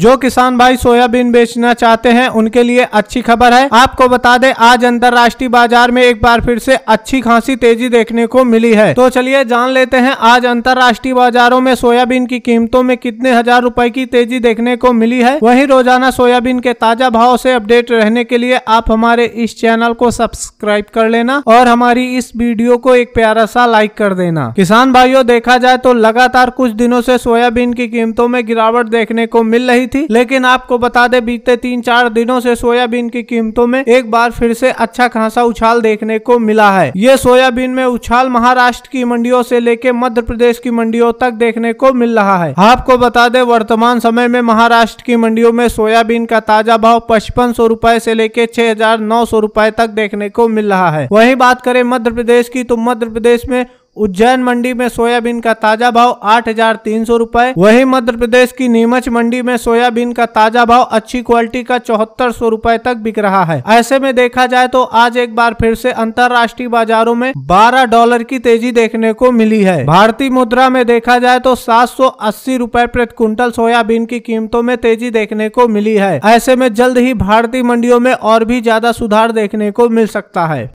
जो किसान भाई सोयाबीन बेचना चाहते हैं उनके लिए अच्छी खबर है आपको बता दें आज अंतर्राष्ट्रीय बाजार में एक बार फिर से अच्छी खासी तेजी देखने को मिली है तो चलिए जान लेते हैं आज अंतरराष्ट्रीय बाजारों में सोयाबीन की कीमतों में कितने हजार रुपए की तेजी देखने को मिली है वही रोजाना सोयाबीन के ताजा भाव से अपडेट रहने के लिए आप हमारे इस चैनल को सब्सक्राइब कर लेना और हमारी इस वीडियो को एक प्यारा सा लाइक कर देना किसान भाइयों देखा जाए तो लगातार कुछ दिनों से सोयाबीन की कीमतों में गिरावट देखने को मिल रही गई थी लेकिन आपको बता दे बीते तीन चार दिनों से सोयाबीन की कीमतों में एक बार फिर से अच्छा खासा उछाल देखने को मिला है ये सोयाबीन में उछाल महाराष्ट्र की मंडियों से लेके मध्य प्रदेश की मंडियों तक देखने को मिल रहा है आपको बता दे वर्तमान समय में महाराष्ट्र की मंडियों में सोयाबीन का ताजा भाव पचपन सौ रूपए ऐसी लेके छह हजार नौ सौ रूपए तक देखने को मिल रहा है वही बात करें मध्य प्रदेश की तो मध्य प्रदेश में उज्जैन मंडी में सोयाबीन का ताजा भाव आठ हजार तीन सौ रूपए वही मध्य प्रदेश की नीमच मंडी में सोयाबीन का ताजा भाव अच्छी क्वालिटी का चौहत्तर सौ रूपए तक बिक रहा है ऐसे में देखा जाए तो आज एक बार फिर से अंतर्राष्ट्रीय बाजारों में बारह डॉलर की तेजी देखने को मिली है भारतीय मुद्रा में देखा जाए तो सात सौ अस्सी रूपए प्रति क्विंटल सोयाबीन की कीमतों में तेजी देखने को मिली है ऐसे में जल्द ही भारतीय मंडियों में और भी ज्यादा सुधार देखने को मिल सकता है